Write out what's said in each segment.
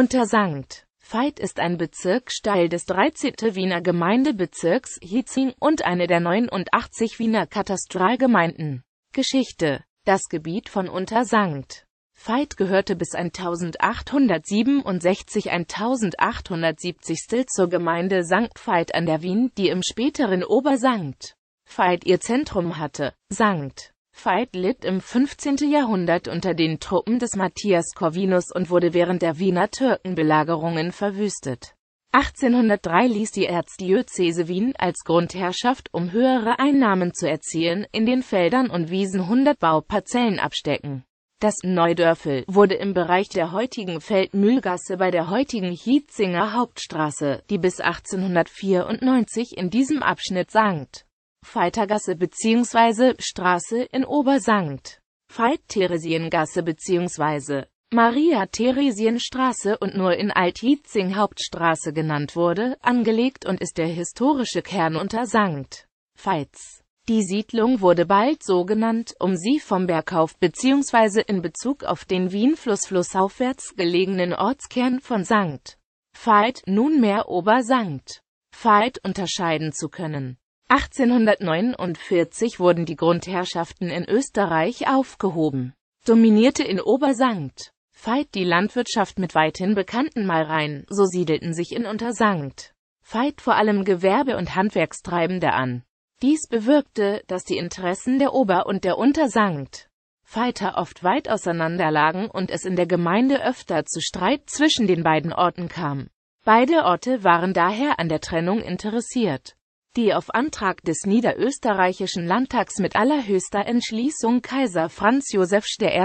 Unter St. Veit ist ein Bezirk Teil des 13. Wiener Gemeindebezirks Hietzing und eine der 89 Wiener Katastralgemeinden. Geschichte Das Gebiet von Unter St. Veit gehörte bis 1867-1870 zur Gemeinde St. Veit an der Wien, die im späteren Obersankt Veit ihr Zentrum hatte. St. Veit litt im 15. Jahrhundert unter den Truppen des Matthias Corvinus und wurde während der Wiener Türkenbelagerungen verwüstet. 1803 ließ die Erzdiözese Wien als Grundherrschaft, um höhere Einnahmen zu erzielen, in den Feldern und Wiesen 100 Bauparzellen abstecken. Das Neudörfel wurde im Bereich der heutigen Feldmühlgasse bei der heutigen Hietzinger Hauptstraße, die bis 1894 in diesem Abschnitt sankt Veitergasse bzw. Straße in Obersankt, Veit-Theresiengasse bzw. Maria-Theresien-Straße und nur in Altietzing Hauptstraße genannt wurde, angelegt und ist der historische Kern unter Sankt Veits. Die Siedlung wurde bald so genannt, um sie vom Bergkauf bzw. in Bezug auf den Wienfluss flussaufwärts gelegenen Ortskern von Sankt Veit, nunmehr Obersankt Veit, unterscheiden zu können 1849 wurden die Grundherrschaften in Österreich aufgehoben. Dominierte in Obersankt Veit die Landwirtschaft mit weithin bekannten Malreien, so siedelten sich in Untersankt Veit vor allem Gewerbe- und Handwerkstreibende an. Dies bewirkte, dass die Interessen der Ober- und der Untersankt Veiter oft weit auseinanderlagen und es in der Gemeinde öfter zu Streit zwischen den beiden Orten kam. Beide Orte waren daher an der Trennung interessiert die auf Antrag des niederösterreichischen Landtags mit allerhöchster Entschließung Kaiser Franz Joseph I.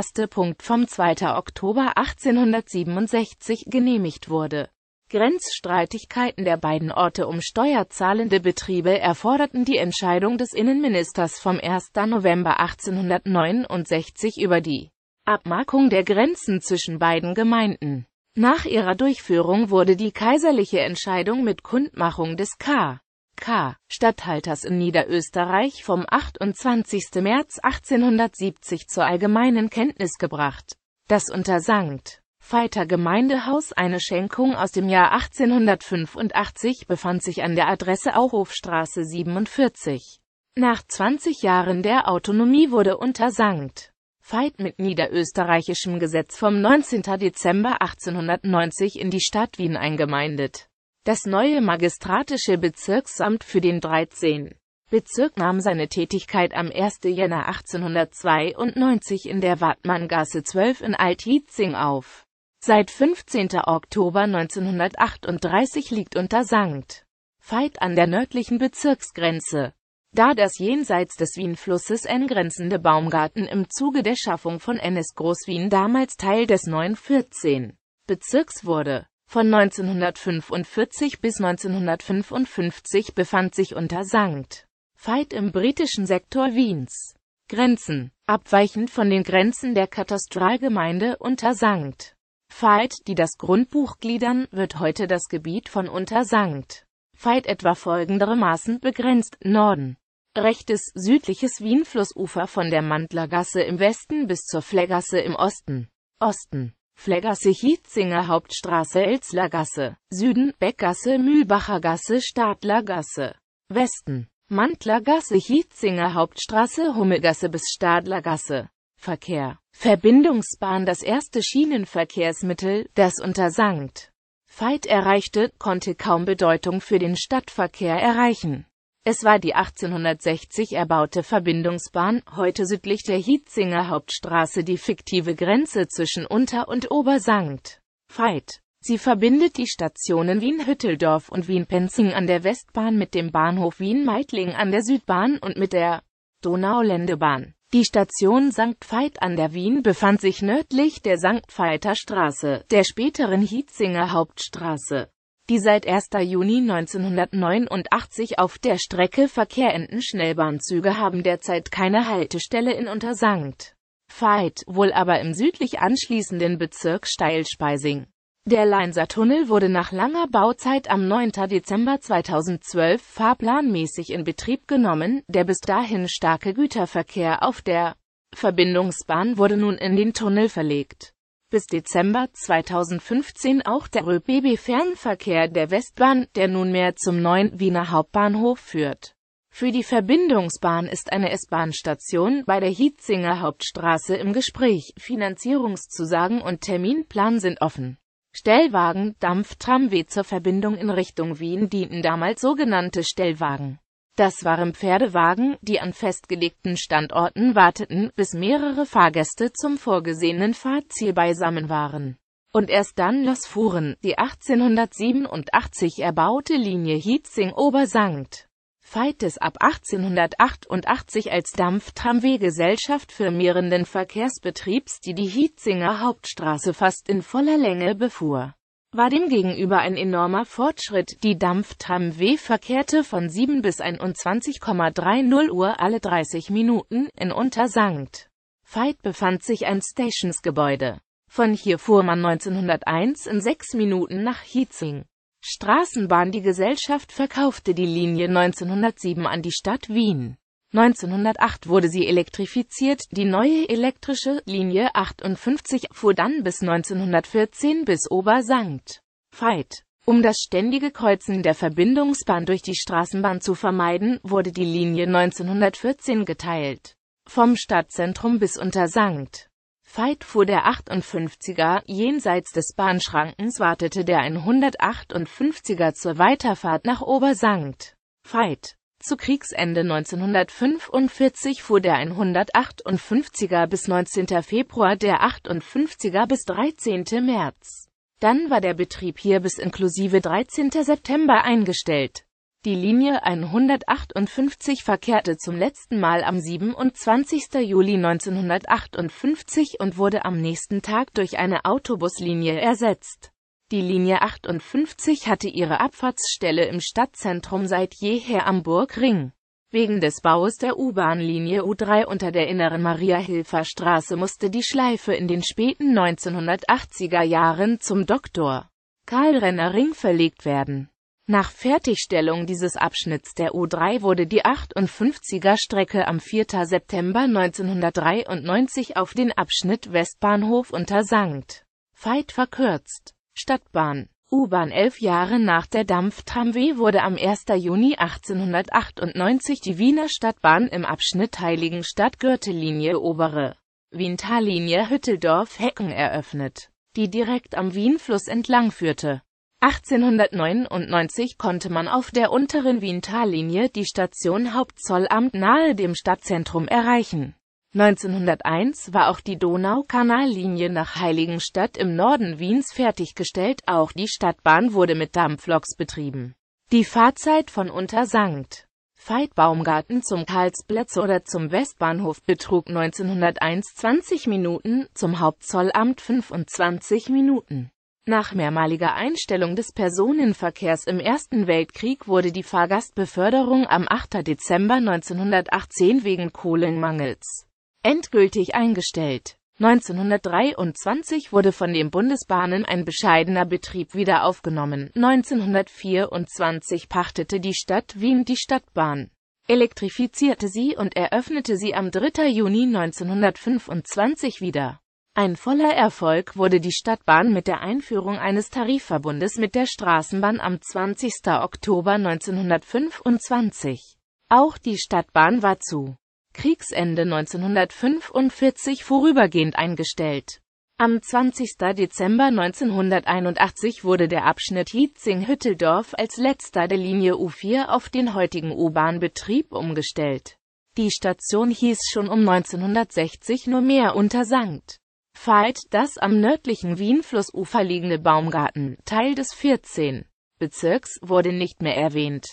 vom 2. Oktober 1867 genehmigt wurde. Grenzstreitigkeiten der beiden Orte um steuerzahlende Betriebe erforderten die Entscheidung des Innenministers vom 1. November 1869 über die Abmarkung der Grenzen zwischen beiden Gemeinden. Nach ihrer Durchführung wurde die kaiserliche Entscheidung mit Kundmachung des K. K. Statthalters in Niederösterreich vom 28. März 1870 zur allgemeinen Kenntnis gebracht, dass unter St. Veiter Gemeindehaus eine Schenkung aus dem Jahr 1885 befand sich an der Adresse Auhofstraße 47. Nach 20 Jahren der Autonomie wurde unter St. Veit mit niederösterreichischem Gesetz vom 19. Dezember 1890 in die Stadt Wien eingemeindet das neue magistratische Bezirksamt für den 13. Bezirk nahm seine Tätigkeit am 1. Jänner 1892 in der Wartmanngasse 12 in Altietzing auf. Seit 15. Oktober 1938 liegt unter Sankt Veit an der nördlichen Bezirksgrenze. Da das jenseits des Wienflusses angrenzende Baumgarten im Zuge der Schaffung von NS Großwien damals Teil des neuen 14. Bezirks wurde von 1945 bis 1955 befand sich unter St. Veit im britischen Sektor Wiens. Grenzen. Abweichend von den Grenzen der Katastralgemeinde unter St. Veit, die das Grundbuch gliedern, wird heute das Gebiet von unter St. Veit etwa folgendermaßen begrenzt. Norden. Rechtes südliches Wien-Flussufer von der Mandlergasse im Westen bis zur Flegasse im Osten. Osten. Fleggasse hietzinger Hauptstraße Elzlergasse, Süden, Beckgasse Mühlbachergasse Stadlergasse, Westen, Mantlergasse Hietzinger Hauptstraße Hummelgasse bis Stadlergasse. Verkehr. Verbindungsbahn das erste Schienenverkehrsmittel, das unter St. Veit erreichte, konnte kaum Bedeutung für den Stadtverkehr erreichen. Es war die 1860 erbaute Verbindungsbahn, heute südlich der Hietzinger Hauptstraße die fiktive Grenze zwischen Unter- und Obersankt. Veit. Sie verbindet die Stationen Wien-Hütteldorf und Wien-Penzing an der Westbahn mit dem Bahnhof Wien-Meidling an der Südbahn und mit der Donauländebahn. Die Station St. Veit an der Wien befand sich nördlich der St. Veiter Straße, der späteren Hietzinger Hauptstraße die seit 1. Juni 1989 auf der Strecke verkehrenden Schnellbahnzüge haben derzeit keine Haltestelle in Untersankt. Veit, wohl aber im südlich anschließenden Bezirk Steilspeising. Der Leinser Tunnel wurde nach langer Bauzeit am 9. Dezember 2012 fahrplanmäßig in Betrieb genommen, der bis dahin starke Güterverkehr auf der Verbindungsbahn wurde nun in den Tunnel verlegt bis Dezember 2015 auch der ÖBB-Fernverkehr der Westbahn, der nunmehr zum neuen Wiener Hauptbahnhof führt. Für die Verbindungsbahn ist eine S-Bahn-Station bei der Hietzinger Hauptstraße im Gespräch, Finanzierungszusagen und Terminplan sind offen. Stellwagen, Dampftramway zur Verbindung in Richtung Wien dienten damals sogenannte Stellwagen. Das waren Pferdewagen, die an festgelegten Standorten warteten, bis mehrere Fahrgäste zum vorgesehenen Fahrziel beisammen waren. Und erst dann losfuhren, die 1887 erbaute Linie Hietzing-Obersankt. Feit Feites ab 1888 als Dampftramway-Gesellschaft firmierenden Verkehrsbetriebs, die die Hietzinger Hauptstraße fast in voller Länge befuhr war demgegenüber ein enormer Fortschritt. Die W verkehrte von 7 bis 21,30 Uhr alle 30 Minuten. In Untersankt Veit befand sich ein Stationsgebäude. Von hier fuhr man 1901 in 6 Minuten nach Hietzing. Straßenbahn Die Gesellschaft verkaufte die Linie 1907 an die Stadt Wien. 1908 wurde sie elektrifiziert, die neue elektrische Linie 58 fuhr dann bis 1914 bis Obersankt. Veit. Um das ständige Kreuzen der Verbindungsbahn durch die Straßenbahn zu vermeiden, wurde die Linie 1914 geteilt. Vom Stadtzentrum bis unter Sankt. Veit fuhr der 58er, jenseits des Bahnschrankens wartete der 158er zur Weiterfahrt nach Obersankt. Veit. Zu Kriegsende 1945 fuhr der 158er bis 19. Februar, der 58er bis 13. März. Dann war der Betrieb hier bis inklusive 13. September eingestellt. Die Linie 158 verkehrte zum letzten Mal am 27. Juli 1958 und wurde am nächsten Tag durch eine Autobuslinie ersetzt. Die Linie 58 hatte ihre Abfahrtsstelle im Stadtzentrum seit jeher am Burgring. Wegen des Baus der U-Bahn-Linie U3 unter der inneren Maria-Hilfer-Straße musste die Schleife in den späten 1980er Jahren zum Dr. Karl Renner Ring verlegt werden. Nach Fertigstellung dieses Abschnitts der U3 wurde die 58er Strecke am 4. September 1993 auf den Abschnitt Westbahnhof unter St. Veit verkürzt. Stadtbahn U-Bahn Elf Jahre nach der Dampftramwee wurde am 1. Juni 1898 die Wiener Stadtbahn im Abschnitt Heiligenstadt-Gürtellinie Obere Wientallinie Hütteldorf-Hecken eröffnet, die direkt am Wienfluss entlang führte. 1899 konnte man auf der unteren Wientallinie die Station Hauptzollamt nahe dem Stadtzentrum erreichen 1901 war auch die Donaukanallinie nach Heiligenstadt im Norden Wiens fertiggestellt, auch die Stadtbahn wurde mit Dampfloks betrieben. Die Fahrzeit von Unter St. Veitbaumgarten zum Karlsplatz oder zum Westbahnhof betrug 1901 20 Minuten, zum Hauptzollamt 25 Minuten. Nach mehrmaliger Einstellung des Personenverkehrs im Ersten Weltkrieg wurde die Fahrgastbeförderung am 8. Dezember 1918 wegen Kohlenmangels endgültig eingestellt. 1923 wurde von den Bundesbahnen ein bescheidener Betrieb wieder aufgenommen. 1924 pachtete die Stadt Wien die Stadtbahn, elektrifizierte sie und eröffnete sie am 3. Juni 1925 wieder. Ein voller Erfolg wurde die Stadtbahn mit der Einführung eines Tarifverbundes mit der Straßenbahn am 20. Oktober 1925. Auch die Stadtbahn war zu Kriegsende 1945 vorübergehend eingestellt. Am 20. Dezember 1981 wurde der Abschnitt hietzing hütteldorf als letzter der Linie U4 auf den heutigen U-Bahn-Betrieb umgestellt. Die Station hieß schon um 1960 nur mehr unter Sankt. Veit, das am nördlichen Wienflussufer liegende Baumgarten, Teil des 14. Bezirks, wurde nicht mehr erwähnt.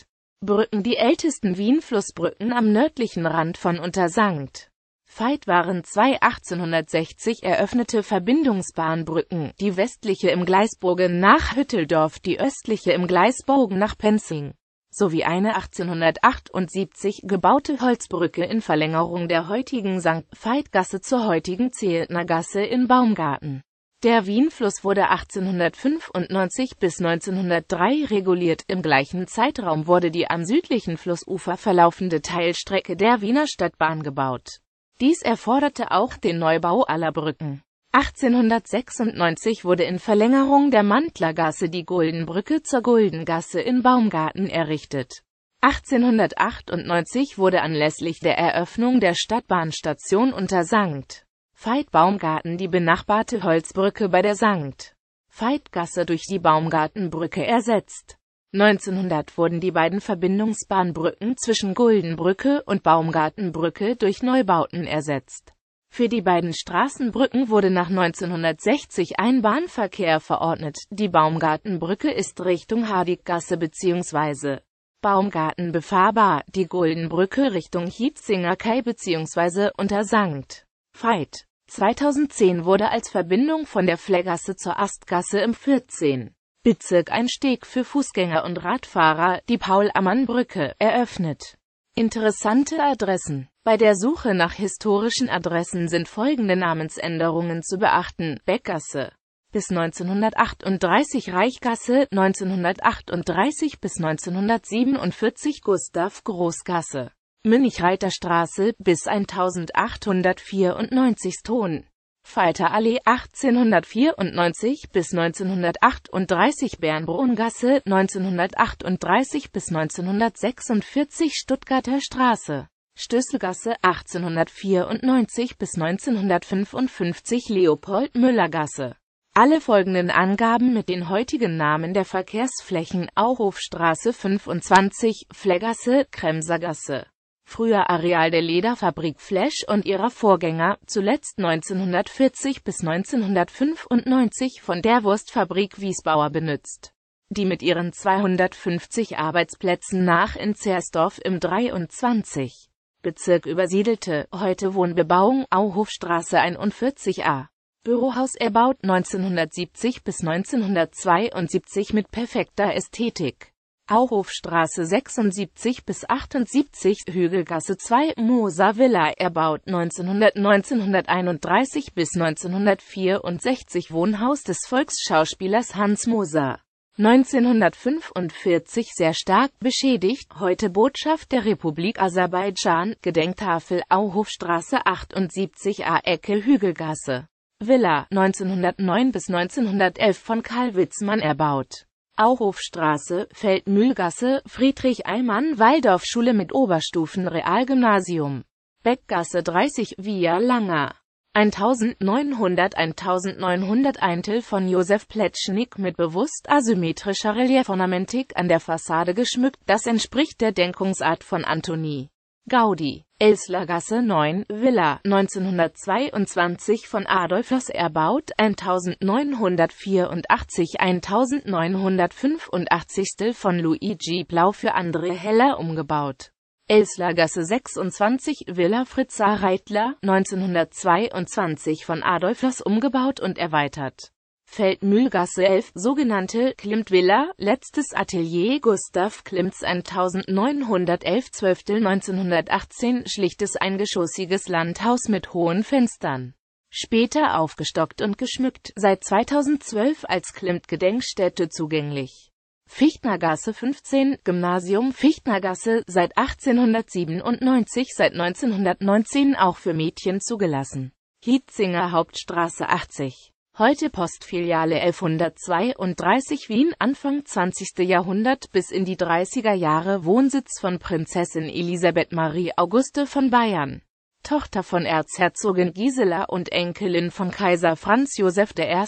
Brücken Die ältesten Wien-Flussbrücken am nördlichen Rand von Untersankt. Veit waren zwei 1860 eröffnete Verbindungsbahnbrücken, die westliche im Gleisbogen nach Hütteldorf, die östliche im Gleisbogen nach Penzing, sowie eine 1878 gebaute Holzbrücke in Verlängerung der heutigen St. Veit-Gasse zur heutigen Zehltnergasse in Baumgarten. Der Wienfluss wurde 1895 bis 1903 reguliert. Im gleichen Zeitraum wurde die am südlichen Flussufer verlaufende Teilstrecke der Wiener Stadtbahn gebaut. Dies erforderte auch den Neubau aller Brücken. 1896 wurde in Verlängerung der Mantlergasse die Guldenbrücke zur Guldengasse in Baumgarten errichtet. 1898 wurde anlässlich der Eröffnung der Stadtbahnstation unter St. Veit Baumgarten die benachbarte Holzbrücke bei der St. Veitgasse durch die Baumgartenbrücke ersetzt. 1900 wurden die beiden Verbindungsbahnbrücken zwischen Guldenbrücke und Baumgartenbrücke durch Neubauten ersetzt. Für die beiden Straßenbrücken wurde nach 1960 ein Bahnverkehr verordnet. Die Baumgartenbrücke ist Richtung Hardiggasse bzw. Baumgarten befahrbar, die Guldenbrücke Richtung Hietzinger Kai bzw. unter St. Veit. 2010 wurde als Verbindung von der Fleggasse zur Astgasse im 14. Bezirk ein Steg für Fußgänger und Radfahrer, die Paul-Ammann-Brücke, eröffnet. Interessante Adressen Bei der Suche nach historischen Adressen sind folgende Namensänderungen zu beachten. Beckgasse bis 1938 Reichgasse, 1938 bis 1947 Gustav Großgasse. Münchreiterstraße bis 1894 Ton. Falterallee 1894 bis 1938 Bernbrungasse 1938 bis 1946 Stuttgarter Straße Stösselgasse 1894 bis 1955 leopold Müllergasse. alle folgenden Angaben mit den heutigen Namen der Verkehrsflächen Auhofstraße 25, Fleggasse, Kremsergasse früher Areal der Lederfabrik Flash und ihrer Vorgänger, zuletzt 1940 bis 1995 von der Wurstfabrik Wiesbauer benutzt, die mit ihren 250 Arbeitsplätzen nach in Zersdorf im 23. Bezirk übersiedelte, heute Wohnbebauung Auhofstraße 41a. Bürohaus erbaut 1970 bis 1972 mit perfekter Ästhetik. Auhofstraße 76 bis 78, Hügelgasse 2, Moser Villa, erbaut 1900, 1931 bis 1964, Wohnhaus des Volksschauspielers Hans Moser. 1945 sehr stark beschädigt, heute Botschaft der Republik Aserbaidschan, Gedenktafel Auhofstraße 78 A Ecke Hügelgasse. Villa, 1909 bis 1911 von Karl Witzmann erbaut. Auhofstraße, Feldmühlgasse, Friedrich-Eimann-Waldorfschule mit Oberstufen-Realgymnasium, Beckgasse 30, Via Langer. 1900 1900 Eintel von Josef Pletschnik mit bewusst asymmetrischer Reliefornamentik an der Fassade geschmückt, das entspricht der Denkungsart von Antoni Gaudi, Elslergasse 9, Villa, 1922 von Adolfers erbaut, 1984-1985 von Luigi Blau für andere Heller umgebaut. Elslergasse 26, Villa Fritza Reitler, 1922 von Adolfers umgebaut und erweitert Feldmühlgasse 11, sogenannte Klimt-Villa, letztes Atelier Gustav Klimts 1911 12. 1918, schlichtes eingeschossiges Landhaus mit hohen Fenstern. Später aufgestockt und geschmückt, seit 2012 als Klimt-Gedenkstätte zugänglich. Fichtnergasse 15, Gymnasium Fichtnergasse, seit 1897, seit 1919 auch für Mädchen zugelassen. Hietzinger Hauptstraße 80 heute Postfiliale 1132 Wien, Anfang 20. Jahrhundert bis in die 30er Jahre Wohnsitz von Prinzessin Elisabeth Marie Auguste von Bayern. Tochter von Erzherzogin Gisela und Enkelin von Kaiser Franz Josef I.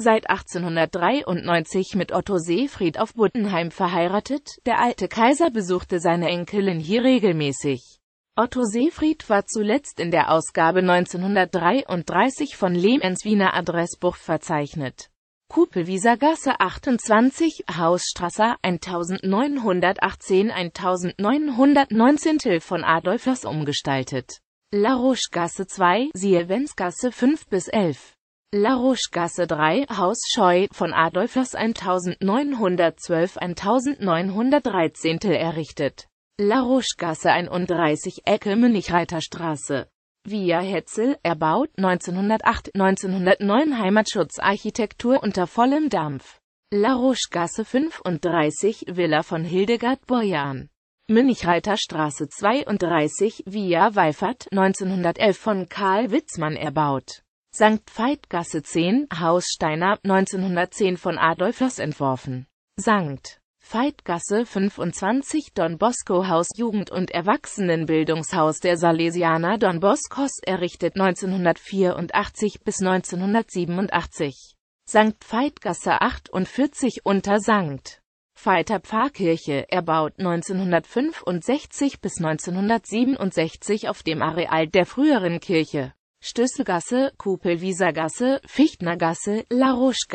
Seit 1893 mit Otto Seefried auf Buttenheim verheiratet, der alte Kaiser besuchte seine Enkelin hier regelmäßig. Otto Seefried war zuletzt in der Ausgabe 1933 von Lehmens Wiener Adressbuch verzeichnet. Kupelwieser Gasse 28, Hausstraße 1918 1919 von Adolf Loss umgestaltet. La Roche Gasse 2, Sievensgasse 5 bis 11. La Roche Gasse 3, Haus Scheu von Adolf Loss 1912 1913 errichtet La Rochegasse 31 Ecke Münnichreiterstraße. Via Hetzel, erbaut 1908, 1909 Heimatschutzarchitektur unter vollem Dampf. La Rochegasse 35 Villa von Hildegard Boyan. Münnichreiterstraße 32 Via Weifert 1911 von Karl Witzmann erbaut. St. Veitgasse 10 Haussteiner 1910 von Adolf Loss entworfen. St. Veitgasse 25 Don Bosco Haus Jugend- und Erwachsenenbildungshaus der Salesianer Don Boscos errichtet 1984 bis 1987. St. Veitgasse 48 unter St. Veiter Pfarrkirche, erbaut 1965 bis 1967 auf dem Areal der früheren Kirche. Stüsselgasse, Kupelwiesergasse, Fichtnergasse, La roche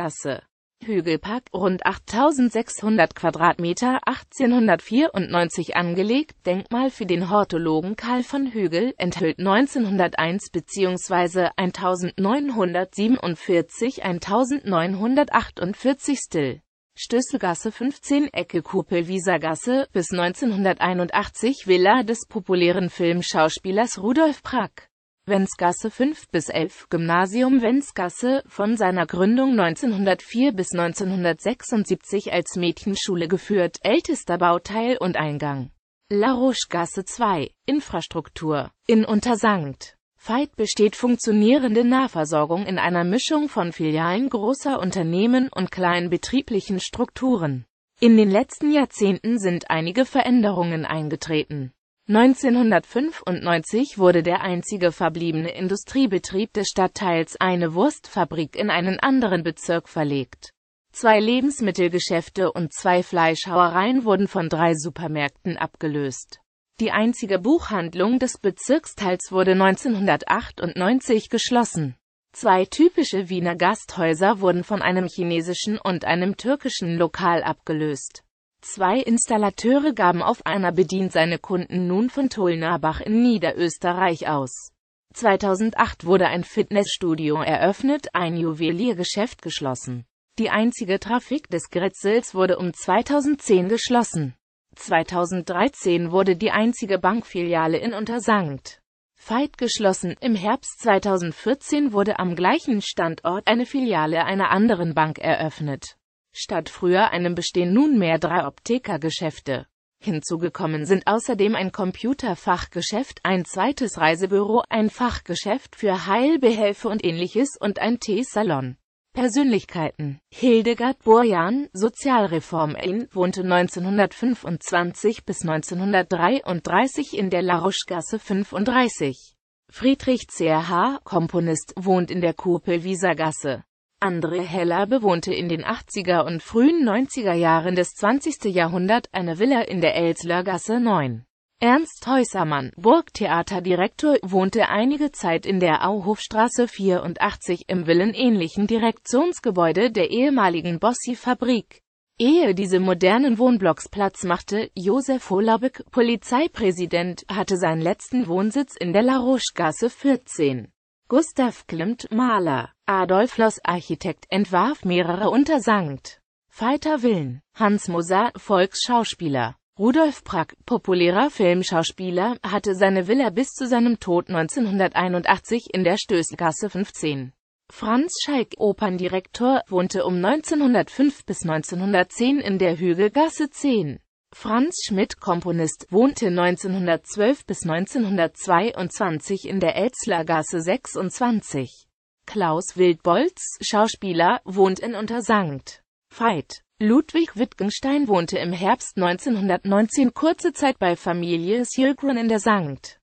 Hügelpark, rund 8600 Quadratmeter, 1894 angelegt, Denkmal für den Hortologen Karl von Hügel, enthüllt 1901 bzw. 1947 1948 Still. Stößelgasse 15 Ecke Kupelwiesergasse bis 1981 Villa des populären Filmschauspielers Rudolf Prack Wenzgasse 5 bis 11 Gymnasium Wenzgasse, von seiner Gründung 1904 bis 1976 als Mädchenschule geführt, ältester Bauteil und Eingang. La Roche-Gasse 2, Infrastruktur. In Untersankt. Veit besteht funktionierende Nahversorgung in einer Mischung von Filialen großer Unternehmen und kleinen betrieblichen Strukturen. In den letzten Jahrzehnten sind einige Veränderungen eingetreten 1995 wurde der einzige verbliebene Industriebetrieb des Stadtteils eine Wurstfabrik in einen anderen Bezirk verlegt. Zwei Lebensmittelgeschäfte und zwei Fleischhauereien wurden von drei Supermärkten abgelöst. Die einzige Buchhandlung des Bezirksteils wurde 1998 geschlossen. Zwei typische Wiener Gasthäuser wurden von einem chinesischen und einem türkischen Lokal abgelöst Zwei Installateure gaben auf einer bedient seine Kunden nun von Tulnabach in Niederösterreich aus. 2008 wurde ein Fitnessstudio eröffnet, ein Juweliergeschäft geschlossen. Die einzige Trafik des Gretzels wurde um 2010 geschlossen. 2013 wurde die einzige Bankfiliale in Untersankt Veit geschlossen. Im Herbst 2014 wurde am gleichen Standort eine Filiale einer anderen Bank eröffnet. Statt früher einem bestehen nunmehr drei Optikergeschäfte. Hinzugekommen sind außerdem ein Computerfachgeschäft, ein zweites Reisebüro, ein Fachgeschäft für Heilbehelfe und ähnliches und ein Teesalon. Persönlichkeiten Hildegard Borjan, Sozialreform Sozialreformerin, wohnte 1925 bis 1933 in der Laroche-Gasse 35. Friedrich C.H., Komponist, wohnt in der Kurpelwieser Gasse. Andre Heller bewohnte in den 80er und frühen 90er Jahren des 20. Jahrhunderts eine Villa in der Elsler 9. Ernst Häusermann, Burgtheaterdirektor, wohnte einige Zeit in der Auhofstraße 84 im villenähnlichen Direktionsgebäude der ehemaligen Bossi-Fabrik. Ehe diese modernen Wohnblocks Platz machte, Josef Holabek, Polizeipräsident, hatte seinen letzten Wohnsitz in der La Roche-Gasse 14. Gustav Klimt, Maler, Adolf Loss Architekt entwarf mehrere unter Sankt Veiter Villen, Hans Moser, Volksschauspieler, Rudolf Prack, populärer Filmschauspieler, hatte seine Villa bis zu seinem Tod 1981 in der Stößgasse 15. Franz Schalk, Operndirektor, wohnte um 1905 bis 1910 in der Hügelgasse 10. Franz Schmidt, Komponist, wohnte 1912 bis 1922 in der Elzlergasse 26. Klaus Wildbolz, Schauspieler, wohnt in Untersankt. Veit. Ludwig Wittgenstein wohnte im Herbst 1919 kurze Zeit bei Familie Sjölgren in der Sankt.